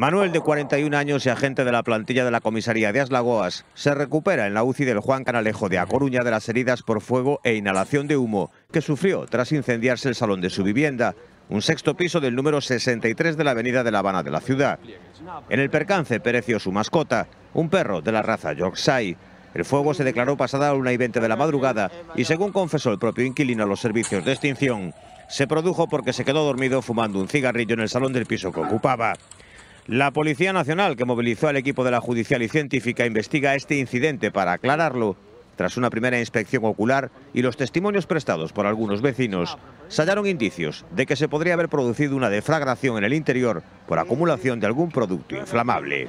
Manuel, de 41 años y agente de la plantilla de la comisaría de Aslagoas, se recupera en la UCI del Juan Canalejo de A Coruña de las heridas por fuego e inhalación de humo que sufrió tras incendiarse el salón de su vivienda, un sexto piso del número 63 de la avenida de La Habana de la ciudad. En el percance pereció su mascota, un perro de la raza Yorkshire. El fuego se declaró pasada a una y 20 de la madrugada y según confesó el propio inquilino a los servicios de extinción, se produjo porque se quedó dormido fumando un cigarrillo en el salón del piso que ocupaba. La Policía Nacional, que movilizó al equipo de la Judicial y Científica, investiga este incidente para aclararlo. Tras una primera inspección ocular y los testimonios prestados por algunos vecinos, se hallaron indicios de que se podría haber producido una deflagración en el interior por acumulación de algún producto inflamable.